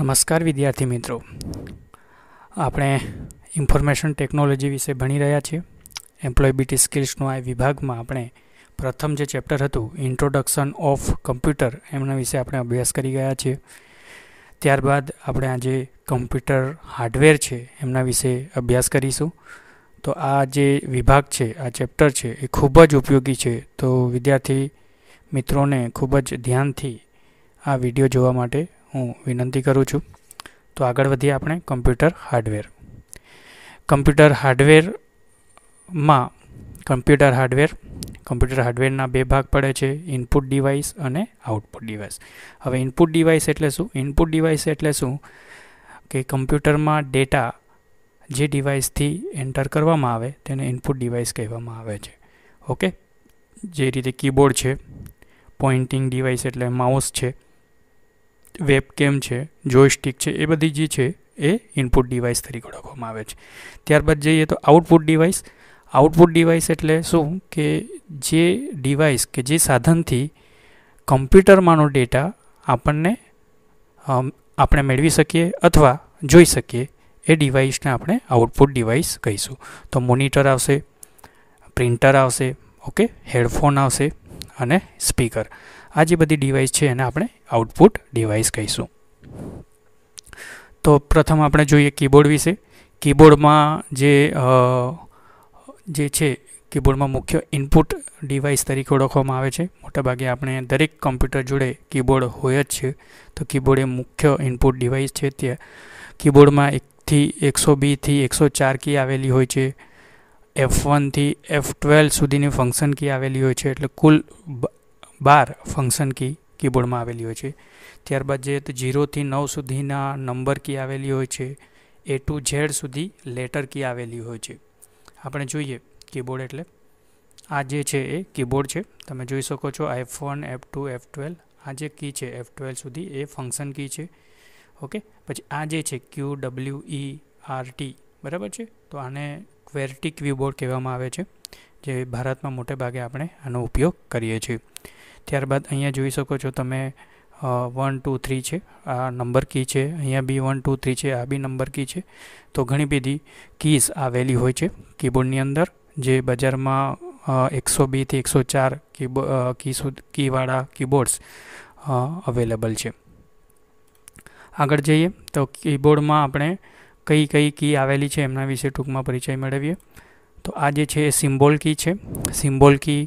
નમસ્કાર વિદ્યાર્થી મિત્રો આપણે ઇન્ફોર્મેશન ટેકનોલોજી વિશે ભણી રહ્યા છીએ એમ્પ્લોયબિલિટી સ્કિલ્સનો આ વિભાગમાં આપણે પ્રથમ જે ચેપ્ટર હતું ઇન્ટ્રોડક્શન ઓફ કમ્પ્યુટર એમના વિશે આપણે અભ્યાસ કરી ગયા છીએ ત્યારબાદ આપણે આજે કમ્પ્યુટર હાર્ડવેર છે એમના વિશે અભ્યાસ કરીશું તો આ જે વિભાગ છે આ ચેપ્ટર છે એ ખૂબ જ ઉપયોગી છે તો વિદ્યાર્થી મિત્રોને ખૂબ જ ધ્યાનથી આ વિડીયો જોવા માટે હું વિનંતી કરું છું તો આગળ વધીએ આપણે કમ્પ્યુટર હાર્ડવેર કમ્પ્યુટર હાર્ડવેરમાં કમ્પ્યુટર હાર્ડવેર કમ્પ્યુટર હાર્ડવેરના બે ભાગ પડે છે ઇનપુટ ડિવાઇસ અને આઉટપુટ ડિવાઇસ હવે ઇનપુટ ડિવાઇસ એટલે શું ઇનપુટ ડિવાઇસ એટલે શું કે કમ્પ્યુટરમાં ડેટા જે ડિવાઇસથી એન્ટર કરવામાં આવે તેને ઇનપુટ ડિવાઇસ કહેવામાં આવે છે ઓકે જે રીતે કીબોર્ડ છે પોઇન્ટિંગ ડિવાઇસ એટલે માઉસ છે વેબકેમ છે જોઈસ્ટિક છે એ બધી જે છે એ ઇનપુટ ડિવાઇસ તરીકે ઓળખવામાં આવે છે ત્યારબાદ જઈએ તો આઉટપુટ ડિવાઇસ આઉટપુટ ડિવાઇસ એટલે શું કે જે ડિવાઇસ કે જે સાધનથી કમ્પ્યુટરમાંનો ડેટા આપણને આપણે મેળવી શકીએ અથવા જોઈ શકીએ એ ડિવાઇસને આપણે આઉટપુટ ડિવાઇસ કહીશું તો મોનિટર આવશે પ્રિન્ટર આવશે ઓકે હેડફોન આવશે અને સ્પીકર આ જે બધી ડિવાઇસ છે એને આપણે આઉટપુટ ડિવાઇસ કહીશું તો પ્રથમ આપણે જોઈએ કીબોર્ડ વિશે કીબોર્ડમાં જે જે છે કીબોર્ડમાં મુખ્ય ઇનપુટ ડિવાઇસ તરીકે ઓળખવામાં આવે છે મોટાભાગે આપણે દરેક કમ્પ્યુટર જોડે કીબોર્ડ હોય જ છે તો કીબોર્ડ એ મુખ્ય ઇનપુટ ડિવાઇસ છે તે કીબોર્ડમાં એકથી એકસો બીથી એકસો ચાર કી આવેલી હોય છે એફ વનથી એફ ટ્વેલ્વ સુધીની ફંક્શન કી આવેલી હોય છે એટલે કુલ બાર ફંક્શન કી કીબોર્ડમાં આવેલી હોય છે ત્યારબાદ જે જીરોથી નવ સુધીના નંબર કી આવેલી હોય છે એ ટુ ઝેડ સુધી લેટર કી આવેલી હોય છે આપણે જોઈએ કીબોર્ડ એટલે આ જે છે એ કીબોર્ડ છે તમે જોઈ શકો છો iPhone F two F twelve આ જે કી છે એફ ટ્વેલ્વ સુધી એ ફંક્શન કી છે ઓકે પછી આ જે છે Q W E R T બરાબર છે તો આને ક્વેરટી કીબોર્ડ કહેવામાં આવે છે જે ભારતમાં મોટે ભાગે આપણે આનો ઉપયોગ કરીએ છીએ ત્યારબાદ અહીંયા જોઈ શકો છો તમે વન ટુ થ્રી છે આ નંબર કી છે અહીંયા બી વન ટુ થ્રી છે આ બી નંબર કી છે તો ઘણી બધી કીઝ આવેલી હોય છે કીબોર્ડની અંદર જે બજારમાં એકસો બેથી એકસો ચાર કીબો કી કીવાળા કીબોર્ડ્સ અવેલેબલ છે આગળ જઈએ તો કીબોર્ડમાં આપણે કઈ કઈ કી આવેલી છે એમના વિશે ટૂંકમાં પરિચય મેળવીએ તો આ જે છે એ સિમ્બોલ કી છે સિમ્બોલ કી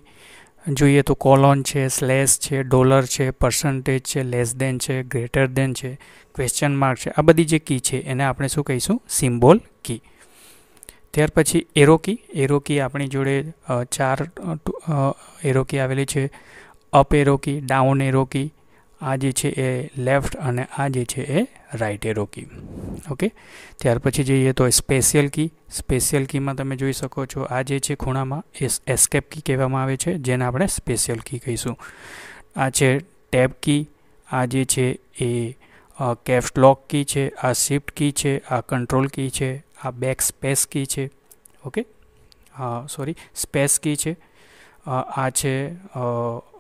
જોઈએ તો કોલોન છે સ્લેશ છે ડોલર છે પર્સન્ટેજ છે લેસ દેન છે ગ્રેટર દેન છે ક્વેશ્ચન માર્ક છે આ બધી જે કી છે એને આપણે શું કહીશું સિમ્બોલ કી ત્યાર પછી એરોકી એરોકી આપણી જોડે ચાર એરો કી આવેલી છે અપ એરોકી ડાઉન એરોકી આ જે છે એ લેફ્ટ અને આ જે છે એ રાઇટ એરો કી ઓકે ત્યાર પછી જઈએ તો સ્પેશિયલ કી સ્પેશિયલ કીમાં તમે જોઈ શકો છો આ જે છે ખૂણામાં એસ એસ્કેપ કી કહેવામાં આવે છે જેને આપણે સ્પેશિયલ કી કહીશું આ છે ટેબ કી આ જે છે એ કેપ્સ લોક કી છે આ શિફ્ટ કી છે આ કંટ્રોલ કી છે આ બેક સ્પેસ કી છે ઓકે સોરી સ્પેસ કી છે આ છે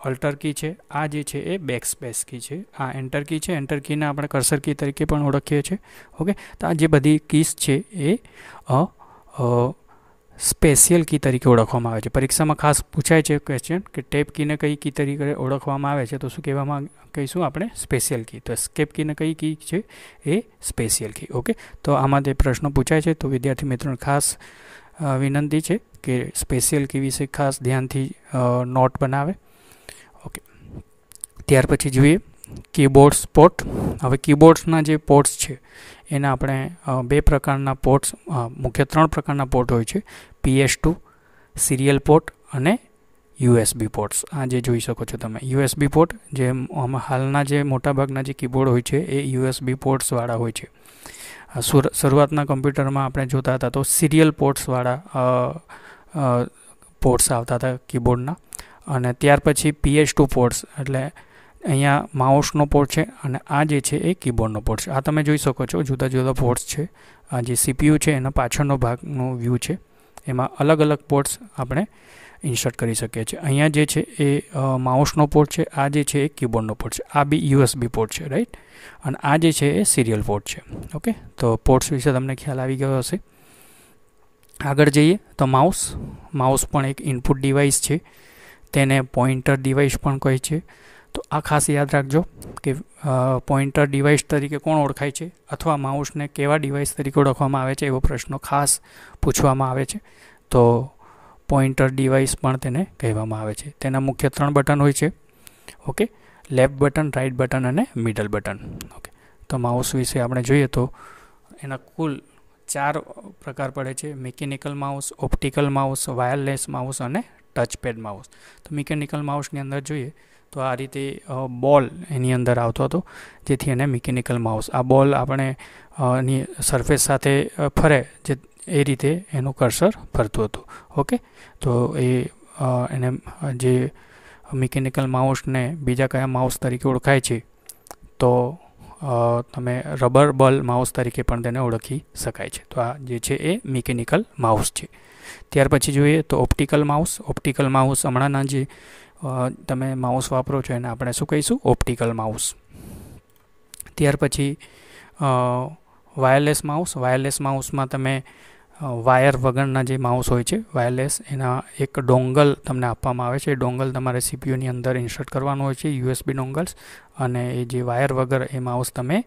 અલ્ટર કી છે આ જે છે એ બેક સ્પેસ કી છે આ એન્ટર કી છે એન્ટર કીને આપણે કર્સર કી તરીકે પણ ઓળખીએ છીએ ઓકે તો આ જે બધી કીસ છે એ સ્પેશિયલ કી તરીકે ઓળખવામાં આવે છે પરીક્ષામાં ખાસ પૂછાય છે ક્વેશ્ચન કે ટેપ કીને કઈ કી તરીકે ઓળખવામાં આવે છે તો શું કહેવામાં કહીશું આપણે સ્પેશિયલ કી તો સ્કેપ કીને કઈ કી છે એ સ્પેશિયલ કી ઓકે તો આમાં તે પ્રશ્નો પૂછાય છે તો વિદ્યાર્થી મિત્રોને ખાસ વિનંતી છે કે સ્પેશિયલ કેવી છે ખાસ ધ્યાનથી નોટ બનાવે ઓકે ત્યાર પછી જોઈએ કીબોર્ડ્સ પોર્ટ હવે કીબોર્ડ્સના જે પોર્ટ્સ છે એના આપણે બે પ્રકારના પોર્ટ્સ મુખ્ય ત્રણ પ્રકારના પોર્ટ હોય છે પીએસ ટુ સિરિયલ પોર્ટ અને યુએસબી પોર્ટ્સ આ જે જોઈ શકો છો તમે યુએસબી પોર્ટ જે હાલના જે મોટાભાગના જે કીબોર્ડ હોય છે એ યુએસબી પોર્ટ્સવાળા હોય છે શરૂઆતના કમ્પ્યુટરમાં આપણે જોતા હતા તો સિરિયલ પોર્ટ્સવાળા પોર્ટ્સ આવતા હતા કીબોર્ડના અને ત્યાર પછી પીએચ ટુ પોર્ટ્સ એટલે અહીંયા માઉસનો પોર્ટ છે અને આ જે છે એ કીબોર્ડનો પોર્ટ છે આ તમે જોઈ શકો છો જુદા જુદા પોર્ટ્સ છે આ જે સીપીયુ છે એના પાછળનો ભાગનો વ્યૂ છે એમાં અલગ અલગ પોર્ટ્સ આપણે ઇન્સર્ટ કરી શકીએ છીએ અહીંયા જે છે એ માઉસનો પોર્ટ છે આ જે છે એ કીબોર્ડનો પોર્ટ છે આ બી યુએસબી પોર્ટ છે રાઈટ અને આ જે છે એ સિરિયલ પોર્ટ છે ઓકે તો પોર્ટ્સ વિશે તમને ખ્યાલ આવી ગયો હશે આગળ જઈએ તો માઉસ માઉસ પણ એક ઇનપુટ ડિવાઇસ છે તેને પોઇન્ટર ડિવાઇસ પણ કહે છે તો આ ખાસ યાદ રાખજો કે પોઇન્ટર ડિવાઇસ તરીકે કોણ ઓળખાય છે અથવા માઉસને કેવા ડિવાઇસ તરીકે ઓળખવામાં આવે છે એવો પ્રશ્નો ખાસ પૂછવામાં આવે છે તો પોઇન્ટર ડિવાઇસ પણ તેને કહેવામાં આવે છે તેના મુખ્ય ત્રણ બટન હોય છે okay left button right button અને મિડલ બટન ઓકે તો માઉસ વિશે આપણે જોઈએ તો એના કુલ ચાર પ્રકાર પડે છે mechanical mouse optical mouse wireless mouse અને ટચપેડ માઉસ તો મિકેનિકલ માઉસની અંદર જોઈએ તો આ રીતે બોલ એની અંદર આવતો હતો જેથી એને મિકેનિકલ માઉસ આ બોલ આપણે ની સરફેસ સાથે ફરે જે એ રીતે એનું કર્સર ફરતું હતું ઓકે તો એ એને જે મિકેનિકલ માઉસને બીજા કયા માઉસ તરીકે ઓળખાય છે તો તમે રબર બલ માઉસ તરીકે પણ તેને ઓળખી શકાય છે તો આ જે છે એ મિકેનિકલ માઉસ છે ત્યાર પછી જોઈએ તો ઓપ્ટિકલ માઉસ ઓપ્ટિકલ માઉસ હમણાંના જે તમે માઉસ વાપરો છો એને આપણે શું કહીશું ઓપ્ટિકલ માઉસ ત્યાર પછી વાયરલેસ માઉસ વાયરલેસ માઉસમાં તમે વાયર વગરના જે માઉસ હોય છે વાયરલેસ એના એક ડોંગલ તમને આપવામાં આવે છે એ ડોંગલ તમારે સીપીયુની અંદર ઇન્સર્ટ કરવાનું હોય છે યુએસબી ડોંગલ્સ અને એ જે વાયર વગર એ માઉસ તમે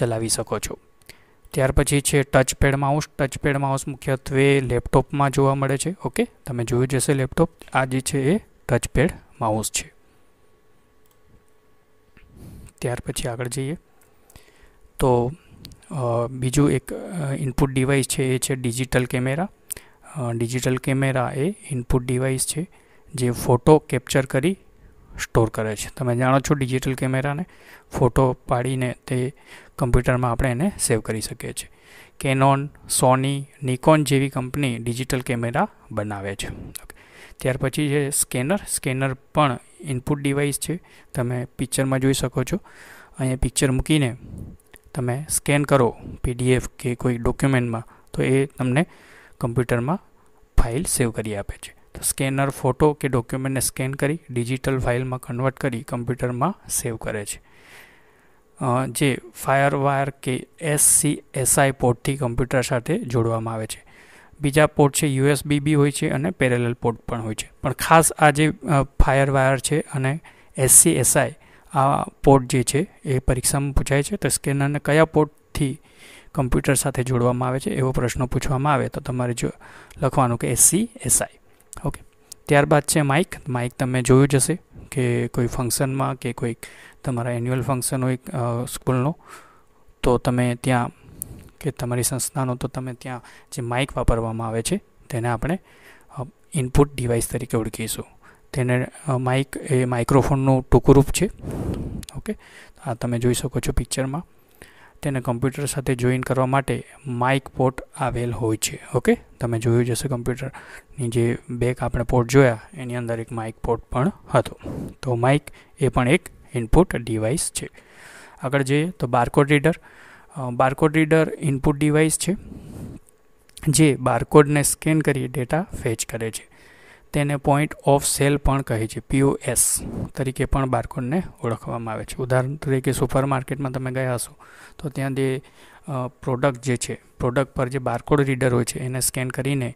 ચલાવી શકો છો ત્યાર પછી છે ટચપેડ માઉસ ટચપેડ માઉસ મુખ્યત્વે લેપટોપમાં જોવા મળે છે ઓકે તમે જોયું જશે લેપટોપ આ જે છે એ ટચપેડ માઉસ છે ત્યાર પછી આગળ જઈએ તો બીજું એક ઇનપુટ ડિવાઇસ છે એ છે ડિજિટલ કેમેરા ડિજિટલ કેમેરા એ ઇનપુટ ડિવાઇસ છે જે ફોટો કેપ્ચર કરી સ્ટોર કરે છે તમે જાણો છો ડિજિટલ કેમેરાને ફોટો પાડીને તે કમ્પ્યુટરમાં આપણે એને સેવ કરી શકીએ છીએ કેનોન સોની નિકોન જેવી કંપની ડિજિટલ કેમેરા બનાવે છે ત્યાર પછી છે સ્કેનર સ્કેનર પણ ઇનપુટ ડિવાઇસ છે તમે પિક્ચરમાં જોઈ શકો છો અહીંયા પિક્ચર મૂકીને તમે સ્કેન કરો પીડીએફ કે કોઈ ડોક્યુમેન્ટમાં તો એ તમને કમ્પ્યુટરમાં ફાઇલ સેવ કરી આપે છે તો સ્કેનર ફોટો કે ડોક્યુમેન્ટને સ્કેન કરી ડિજિટલ ફાઇલમાં કન્વર્ટ કરી કમ્પ્યુટરમાં સેવ કરે છે જે ફાયર વાયર કે એસસી એસઆઈ પોર્ટથી કમ્પ્યુટર સાથે જોડવામાં આવે છે બીજા પોર્ટ છે યુએસબી બી હોય છે અને પેરેલલ પોર્ટ પણ હોય છે પણ ખાસ આ જે ફાયર વાયર છે અને એસસી એસઆઈ આ પોર્ટ જે છે એ પરીક્ષામાં પૂછાય છે તો સ્કેનરને કયા પોર્ટથી કમ્પ્યુટર સાથે જોડવામાં આવે છે એવો પ્રશ્ન પૂછવામાં આવે તો તમારે જો લખવાનું કે એસસી એસઆઈ ઓકે ત્યારબાદ છે માઇક માઇક તમે જોયું જશે કે કોઈ ફંક્શનમાં કે કોઈ તમારા એન્યુઅલ ફંક્શન હોય સ્કૂલનો તો તમે ત્યાં કે તમારી સંસ્થાનો તો તમે ત્યાં જે માઇક વાપરવામાં આવે છે તેને આપણે ઇનપુટ ડિવાઇસ તરીકે ઓળખીશું તેને માઇક એ માઇક્રોફોનનું ટૂંકું છે ઓકે આ તમે જોઈ શકો છો પિક્ચરમાં તેને કમ્પ્યુટર સાથે જોઈન કરવા માટે માઇક પોર્ટ આવેલ હોય છે ઓકે તમે જોયું જશે કમ્પ્યુટરની જે બેક આપણે પોર્ટ જોયા એની અંદર એક માઇક પોર્ટ પણ હતો તો માઇક એ પણ એક ઇનપુટ ડિવાઇસ છે આગળ જઈએ તો barcode reader barcode reader input device છે જે બારકોડને સ્કેન કરી ડેટા ફેચ કરે છે તેને પોઈન્ટ ઓફ સેલ પણ કહે છે પીઓએસ તરીકે પણ બારકોડને ઓળખવામાં આવે છે ઉદાહરણ તરીકે સુપર માર્કેટમાં તમે ગયા હશો તો ત્યાં જે પ્રોડક્ટ જે છે પ્રોડક્ટ પર જે બારકોડ રીડર હોય છે એને સ્કેન કરીને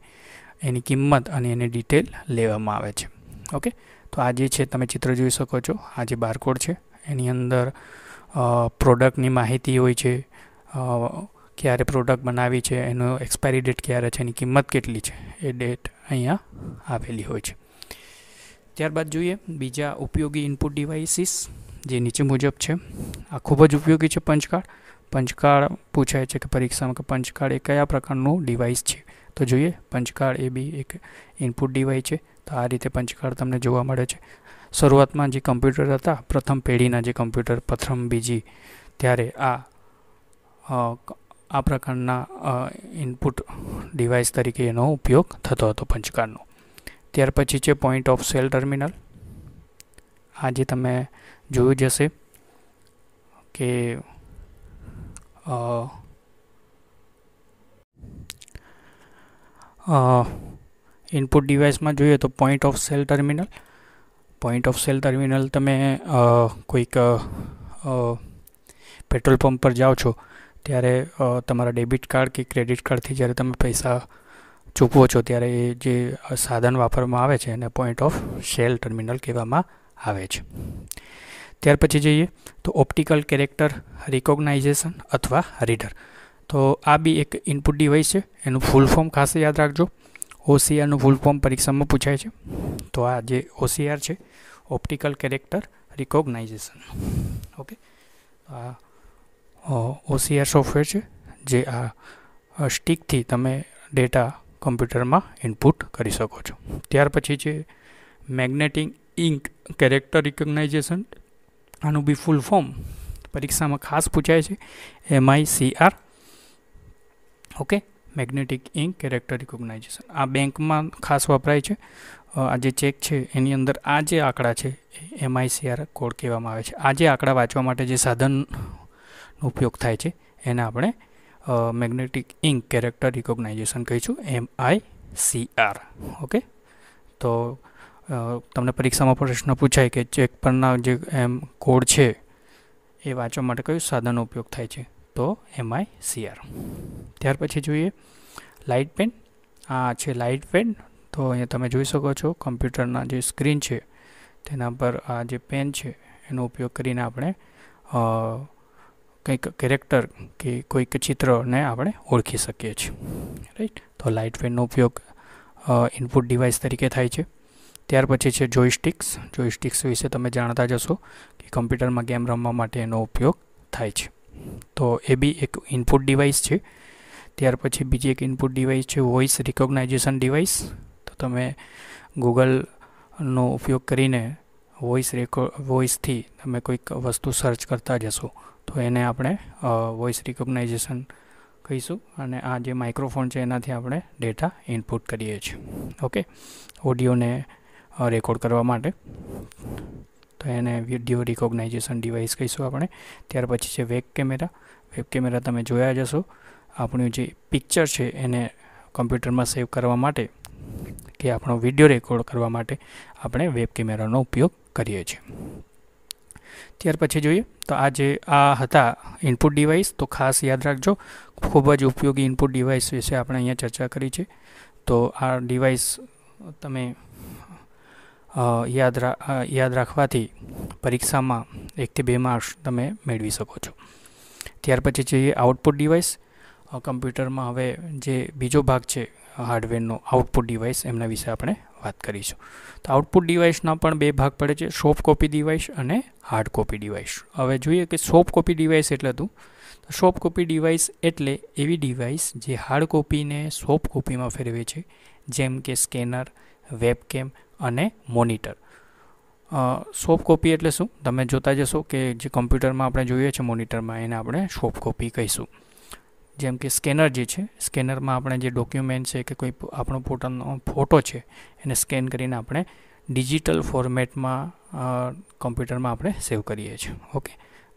એની કિંમત અને એની ડિટેલ લેવામાં આવે છે ઓકે તો આ જે છે તમે ચિત્ર જોઈ શકો છો આ જે બારકોડ છે એની અંદર પ્રોડક્ટની માહિતી હોય છે ક્યારે પ્રોડક્ટ બનાવી છે એનો એક્સપાયરી ડેટ ક્યારે છે એની કિંમત કેટલી છે એ ડેટ અહીંયા આવેલી હોય છે ત્યારબાદ જોઈએ બીજા ઉપયોગી ઇનપુટ ડિવાઇસીસ જે નીચે મુજબ છે આ ખૂબ જ ઉપયોગી છે પંચકાળ પંચકાળ પૂછાય છે કે પરીક્ષામાં કે પંચકાળ એ કયા પ્રકારનું ડિવાઇસ છે તો જોઈએ પંચકાળ એ બી એક ઇનપુટ ડિવાઇસ છે તો આ રીતે પંચકાળ તમને જોવા મળે છે શરૂઆતમાં જે કમ્પ્યુટર હતા પ્રથમ પેઢીના જે કમ્પ્યુટર પ્રથમ બીજી ત્યારે આ આ પ્રકારના ઇનપુટ ડિવાઇસ તરીકે એનો ઉપયોગ થતો હતો પંચકારનો ત્યાર પછી છે પોઈન્ટ ઓફ સેલ ટર્મિનલ આજે તમે જોયું જશે કે ઇનપુટ ડિવાઇસમાં જોઈએ તો point of sale terminal point of sale terminal તમે કોઈક પેટ્રોલ પંપ પર જાઓ છો ત્યારે તમારા ડેબિટ કાર્ડ કે ક્રેડિટ કાર્ડથી જ્યારે તમે પૈસા ચૂકવો છો ત્યારે એ જે સાધન વાપરવામાં આવે છે એને પોઈન્ટ ઓફ સેલ ટર્મિનલ કહેવામાં આવે છે ત્યાર પછી જઈએ તો ઓપ્ટિકલ કેરેક્ટર રિકોગ્નાઇઝેશન અથવા રીડર તો આ બી એક ઇનપુટ ડિવાઇસ છે એનું ફૂલ ફોર્મ ખાસ યાદ રાખજો ઓસીઆરનું ફૂલ ફોર્મ પરીક્ષામાં પૂછાય છે તો આ જે ઓસીઆર છે ઓપ્ટિકલ કેરેક્ટર રિકોગ્નાઇઝેશન ઓકે આ ઓસીઆર સોફ્ટવેર છે જે આ સ્ટીકથી તમે ડેટા કમ્પ્યુટરમાં ઇનપુટ કરી શકો છો ત્યાર પછી છે મેગ્નેટિક ઇન્ક કેરેક્ટર રિકગ્નાઇઝેશન આનું બી ફૂલ ફોર્મ પરીક્ષામાં ખાસ પૂછાય છે MI R okay magnetic ink character recognition આ બેંકમાં ખાસ વપરાય છે આ જે ચેક છે એની અંદર આ જે આંકડા છે એ એમઆઈસીઆર કોડ કહેવામાં આવે છે આ જે આંકડા વાંચવા માટે જે સાધન ઉપયોગ થાય છે એને આપણે મેગ્નેટિક ઇન્ક કેરેક્ટર રિકોગ્નાઇઝેશન કહીશું M I C R okay તો તમને પરીક્ષામાં પ્રશ્ન પૂછાય કે ચેક પરના જે એમ કોડ છે એ વાંચવા માટે કયું સાધનનો ઉપયોગ થાય છે તો એમ આઈ સી આર ત્યાર પછી જોઈએ લાઇટ પેન આ છે લાઇટ પેન તો અહીંયા તમે જોઈ શકો છો કમ્પ્યુટરના જે સ્ક્રીન છે તેના પર આ જે પેન છે એનો ઉપયોગ કરીને આપણે કંઈક કેરેક્ટર કે કોઈક ચિત્રને આપણે ઓળખી શકીએ છીએ રાઈટ તો લાઇટ પેનનો ઉપયોગ ઇનપુટ ડિવાઇસ તરીકે થાય છે ત્યાર પછી છે જોઈસ્ટિક્સ જોઈસ્ટિક્સ વિશે તમે જાણતા જશો કે કમ્પ્યુટરમાં ગેમ રમવા માટે એનો ઉપયોગ થાય છે તો એ બી એક ઇનપુટ ડિવાઇસ છે ત્યાર પછી બીજી એક ઇનપુટ ડિવાઇસ છે વોઇસ રિકોગ્નાઇઝેશન ડિવાઇસ તો તમે ગૂગલનો ઉપયોગ કરીને વોઇસ રેકો વોઇસથી તમે કોઈક વસ્તુ સર્ચ કરતા જશો તો એને આપણે વોઇસ રિકોગ્નાઇઝેશન કહીશું અને આ જે માઇક્રોફોન છે એનાથી આપણે ડેટા ઇનપુટ કરીએ છીએ ઓકે ઓડિયોને રેકોર્ડ કરવા માટે તો એને વિડીયો રિકોગ્નાઇઝેશન ડિવાઇસ કહીશું આપણે ત્યાર પછી છે વેબ કેમેરા વેબ કેમેરા તમે જોયા જશો હશો આપણું જે પિક્ચર છે એને કમ્પ્યુટરમાં સેવ કરવા માટે કે આપણો વિડીયો રેકોર્ડ કરવા માટે આપણે વેબ કેમેરાનો ઉપયોગ કરીએ છીએ ત્યાર પછી જોઈએ તો આ જે આ હતા ઇનપુટ ડિવાઇસ તો ખાસ યાદ રાખજો ખૂબ જ ઉપયોગી ઇનપુટ ડિવાઇસ વિશે આપણે અહીંયા ચર્ચા કરી છે તો આ ડિવાઇસ તમે યાદ યાદ રાખવાથી પરીક્ષામાં એકથી બે માર્ક્સ તમે મેળવી શકો છો ત્યાર પછી જોઈએ આઉટપુટ ડિવાઇસ કમ્પ્યુટરમાં હવે જે બીજો ભાગ છે હાર્ડવેરનો આઉટપુટ ડિવાઇસ એમના વિશે આપણે વાત કરીશું તો આઉટપુટ ડિવાઇસના પણ બે ભાગ પડે છે સોફ્ટ કોપી ડિવાઇસ અને હાર્ડ કોપી ડિવાઇસ હવે જોઈએ કે સોફ્ટ કોપી ડિવાઇસ એટલે હતું તો સોફ્ટ કોપી ડિવાઇસ એટલે એવી ડિવાઇસ જે હાર્ડ કોપીને સોફ્ટ કોપીમાં ફેરવે છે જેમ કે સ્કેનર વેબકેમ અને મોનિટર સોફ્ટ કોપી એટલે શું તમે જોતા જશો કે જે કમ્પ્યુટરમાં આપણે જોઈએ છે મોનિટરમાં એને આપણે સોફ્ટ કોપી કહીશું જેમ કે સ્કેનર જે છે સ્કેનરમાં આપણે જે ડોક્યુમેન્ટ છે કે કોઈ આપણો પોતાનો ફોટો છે એને સ્કેન કરીને આપણે ડિજિટલ ફોર્મેટમાં કોમ્પ્યુટરમાં આપણે સેવ કરીએ છીએ ઓકે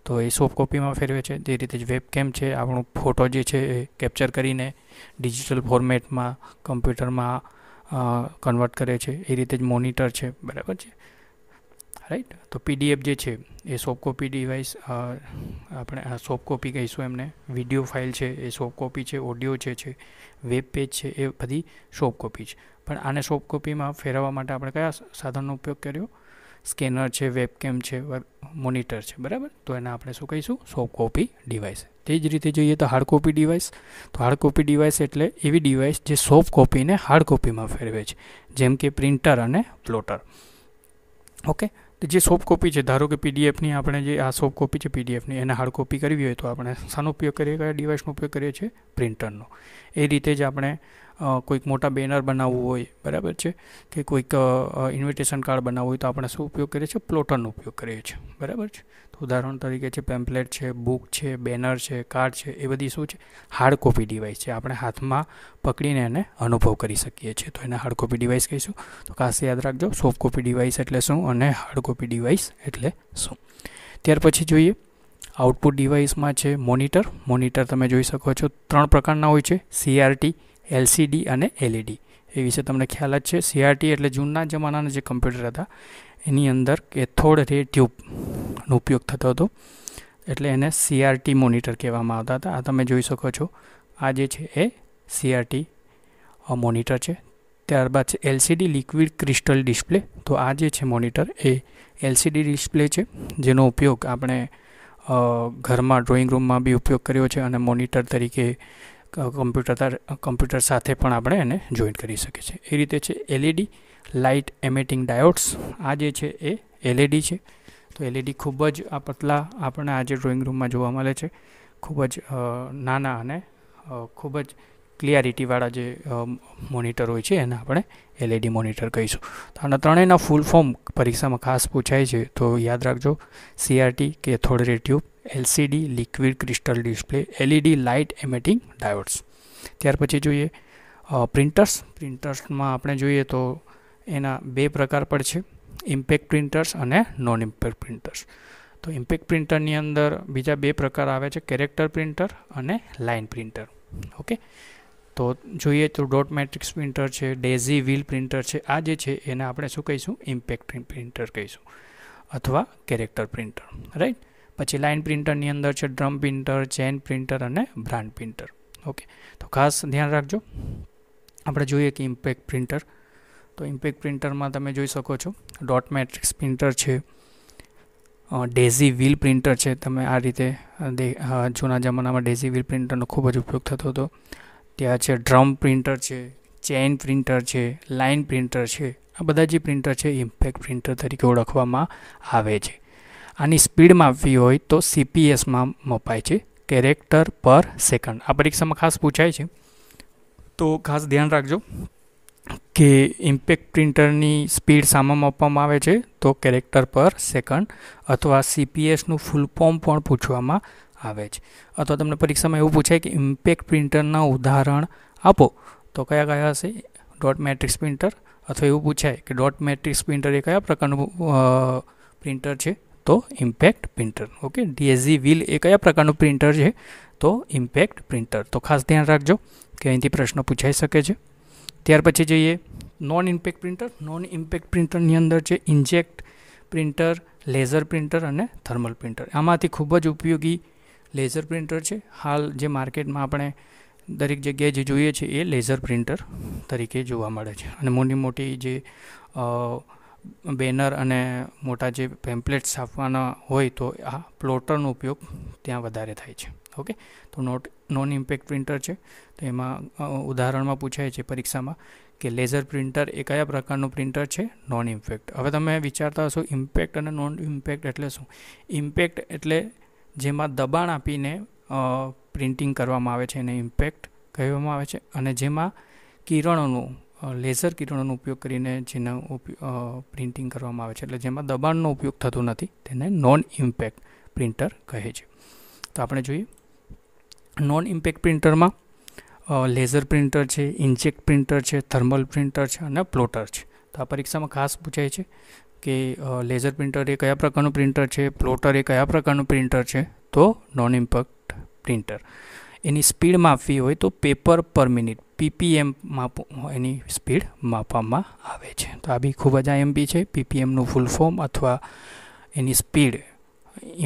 તો એ સોફ્ટ કોપીમાં ફેરવે છે તે રીતે જ વેબકેમ છે આપણો ફોટો જે છે એ કેપ્ચર કરીને ડિજિટલ ફોર્મેટમાં કમ્પ્યુટરમાં કન્વર્ટ કરે છે એ રીતે જ મોનિટર છે બરાબર છે રાઈટ તો પીડીએફ જે છે એ સોફ્ટ કોપી ડિવાઇસ આપણે સોફ્ટ કોપી કહીશું એમને વિડીયો ફાઇલ છે એ સોફ્ટ કોપી છે ઓડિયો છે છે વેબ પેજ છે એ બધી સોફ્ટ કોપી છે પણ આને સોફ્ટ કોપીમાં ફેરવવા માટે આપણે કયા સાધનનો ઉપયોગ કર્યો સ્કેનર છે વેબકેમ છે મોનિટર છે બરાબર તો એને આપણે શું કહીશું સોફ્ટ કોપી ડિવાઇસ તે જ રીતે જોઈએ તો હાર્ડ કોપી ડિવાઇસ તો હાર્ડ કોપી ડિવાઇસ એટલે એવી ડિવાઇસ જે સોફ્ટ કોપીને હાર્ડ કોપીમાં ફેરવે છે જેમ કે પ્રિન્ટર અને પ્લોટર ઓકે જે સોફ્ટ કોપી છે ધારો કે પીડીએફની આપણે જે આ સોફ્ટ કોપી છે પીડીએફની એને હાર્ડ કોપી કરવી હોય તો આપણે શાનો ઉપયોગ કરીએ કયા ડિવાઇસનો ઉપયોગ કરીએ છીએ પ્રિન્ટરનો એ રીતે જ આપણે કોઈક મોટા બેનર બનાવવું હોય બરાબર છે કે કોઈક ઇન્વિટેશન કાર્ડ બનાવવું હોય તો આપણે શું ઉપયોગ કરીએ છીએ પ્લોટરનો ઉપયોગ કરીએ છીએ બરાબર છે તો ઉદાહરણ તરીકે છે પેમ્પલેટ છે બુક છે બેનર છે કાર્ડ છે એ બધી શું છે હાર્ડ કોપી ડિવાઇસ છે આપણે હાથમાં પકડીને એને અનુભવ કરી શકીએ છીએ તો એને હાર્ડ કોપી ડિવાઇસ કહીશું તો ખાસ યાદ રાખજો સોફ્ટ કોપી ડિવાઇસ એટલે શું અને હાર્ડ કોપી ડિવાઇસ એટલે શું ત્યાર પછી જોઈએ આઉટપુટ ડિવાઇસમાં છે મોનિટર મોનિટર તમે જોઈ શકો છો ત્રણ પ્રકારના હોય છે સીઆરટી એલસીડી અને એલઈડી એ વિશે તમને ખ્યાલ જ છે સીઆરટી એટલે જૂના જમાનાના જે કમ્પ્યુટર હતા એની અંદર કેથોડ રે ટ્યુબનો ઉપયોગ થતો હતો એટલે એને સીઆરટી મોનિટર કહેવામાં આવતા હતા આ તમે જોઈ શકો છો આ જે છે એ સીઆરટી મોનિટર છે ત્યારબાદ છે એલસીડી લિક્વિડ ક્રિસ્ટલ ડિસ્પ્લે તો આ જે છે મોનિટર એ એલસીડી ડિસ્પ્લે છે જેનો ઉપયોગ આપણે ઘરમાં ડ્રોઈંગ રૂમમાં બી ઉપયોગ કર્યો છે અને મોનિટર તરીકે કમ્પ્યુટર કમ્પ્યુટર સાથે પણ આપણે એને જોઈન્ટ કરી શકીએ છીએ એ રીતે છે એલઈડી લાઇટ એમિટિંગ ડાયોડ્સ આ જે છે એ એલઈડી e છે તો એલઈડી e ખૂબ જ આ પતલા આપણને આજે ડ્રોઈંગ રૂમમાં જોવા મળે છે ખૂબ જ નાના અને ખૂબ જ ક્લિયરિટીવાળા જે મોનિટર હોય છે એને આપણે એલઈડી મોનિટર e કહીશું તો આના ત્રણેયના ફૂલ ફોર્મ પરીક્ષામાં ખાસ પૂછાય છે તો યાદ રાખજો સીઆરટી કે cathode ray tube LCD liquid crystal display LED light emitting diodes ત્યાર પછી જોઈએ પ્રિન્ટર્સ પ્રિન્ટર્સમાં આપણે જોઈએ તો એના બે પ્રકાર પણ છે ઇમ્પેક્ટ પ્રિન્ટર્સ અને નોન ઇમ્પેક્ટ પ્રિન્ટર્સ તો ઇમ્પેક્ટ પ્રિન્ટરની અંદર બીજા બે પ્રકાર આવે છે કેરેક્ટર પ્રિન્ટર અને લાઇન પ્રિન્ટર ઓકે તો જોઈએ તો ડોટ મેટ્રિક્સ પ્રિન્ટર છે ડેઝી વ્હીલ પ્રિન્ટર છે આ જે છે એને આપણે શું કહીશું ઇમ્પેક્ટ પ્રિન્ટર કહીશું અથવા કેરેક્ટર પ્રિન્ટર રાઈટ પછી લાઇન પ્રિન્ટરની અંદર છે ડ્રમ પ્રિન્ટર ચેન પ્રિન્ટર અને બ્રાન્ડ પ્રિન્ટર ઓકે તો ખાસ ધ્યાન રાખજો આપણે જોઈએ કે ઇમ્પેક્ટ પ્રિન્ટર તો ઇમ્પેક્ટ પ્રિન્ટરમાં તમે જોઈ શકો છો ડોટ મેટ્રિક્સ પ્રિન્ટર છે ડેઝી વ્હીલ પ્રિન્ટર છે તમે આ રીતે જૂના જમાનામાં ડેઝી વ્હીલ પ્રિન્ટરનો ખૂબ જ ઉપયોગ થતો હતો ત્યાં છે ડ્રમ પ્રિન્ટર છે ચેઇન પ્રિન્ટર છે લાઇન પ્રિન્ટર છે આ બધા જે પ્રિન્ટર છે ઇમ્પેક્ટ પ્રિન્ટર તરીકે ઓળખવામાં આવે છે આની સ્પીડ માપવી હોય તો સીપીએસમાં મપાય છે કેરેક્ટર પર સેકન્ડ આ પરીક્ષામાં ખાસ પૂછાય છે તો ખાસ ધ્યાન રાખજો કે ઇમ્પેક્ટ પ્રિન્ટરની સ્પીડ સામાં મપવામાં આવે છે તો કેરેક્ટર પર સેકન્ડ અથવા સીપીએસનું ફૂલ ફોર્મ પણ પૂછવામાં આવે છે અથવા તમને પરીક્ષામાં એવું પૂછાય કે ઇમ્પેક્ટ પ્રિન્ટરના ઉદાહરણ આપો તો કયા કયા હશે ડોટ મેટ્રિક્સ પ્રિન્ટર અથવા એવું પૂછાય કે ડોટ મેટ્રિક્સ પ્રિન્ટર એ કયા પ્રકારનું પ્રિન્ટર છે તો impact printer okay daisy wheel એ કયા પ્રકારનું પ્રિન્ટર છે તો ઇમ્પેક્ટ પ્રિન્ટર તો ખાસ ધ્યાન રાખજો કે અહીંથી પ્રશ્નો પૂછાઈ શકે છે ત્યાર પછી જઈએ non impact printer non impact પ્રિન્ટરની અંદર છે ઇન્જેક્ટ પ્રિન્ટર લેઝર પ્રિન્ટર અને થર્મલ પ્રિન્ટર આમાંથી ખૂબ જ ઉપયોગી લેઝર પ્રિન્ટર છે હાલ જે માર્કેટમાં આપણે દરેક જગ્યાએ જે જોઈએ છે એ લેઝર પ્રિન્ટર તરીકે જોવા મળે છે અને મોટી મોટી જે બેનર અને મોટા જે પેમ્પલેટ્સ આપવાના હોય તો આ પ્લોટરનો ઉપયોગ ત્યાં વધારે થાય છે ઓકે તો નોટ નોન ઇમ્પેક્ટ પ્રિન્ટર છે તો એમાં ઉદાહરણમાં પૂછાય છે પરીક્ષામાં કે લેઝર પ્રિન્ટર એ કયા પ્રકારનું પ્રિન્ટર છે નોન ઇમ્પેક્ટ હવે તમે વિચારતા હશો ઇમ્પેક્ટ અને નોન ઇમ્પેક્ટ એટલે શું ઇમ્પેક્ટ એટલે જેમાં દબાણ આપીને પ્રિન્ટિંગ કરવામાં આવે છે એને ઇમ્પેક્ટ કહેવામાં આવે છે અને જેમાં કિરણોનું લેઝર કિરણોનો ઉપયોગ કરીને જેનો પ્રિન્ટિંગ કરવામાં આવે છે એટલે જેમાં દબાણનો ઉપયોગ થતો નથી તેને નોન ઇમ્પેક્ટ પ્રિન્ટર કહે છે તો આપણે જોઈએ નોન ઇમ્પેક્ટ પ્રિન્ટરમાં લેઝર પ્રિન્ટર છે ઇન્જેક્ટ પ્રિન્ટર છે થર્મલ પ્રિન્ટર છે અને પ્લોટર છે તો આ પરીક્ષામાં ખાસ પૂછાય છે કે લેઝર પ્રિન્ટર એ કયા પ્રકારનું પ્રિન્ટર છે પ્લોટર એ કયા પ્રકારનું પ્રિન્ટર છે તો નોન ઇમ્પેક્ટ પ્રિન્ટર એની સ્પીડ માપવી હોય તો પેપર પર મિનિટ પીપીએમમાં એની સ્પીડ માપવામાં આવે છે તો આ બી ખૂબ જ આઈએમપી છે પીપીએમનું ફૂલ ફોર્મ અથવા એની સ્પીડ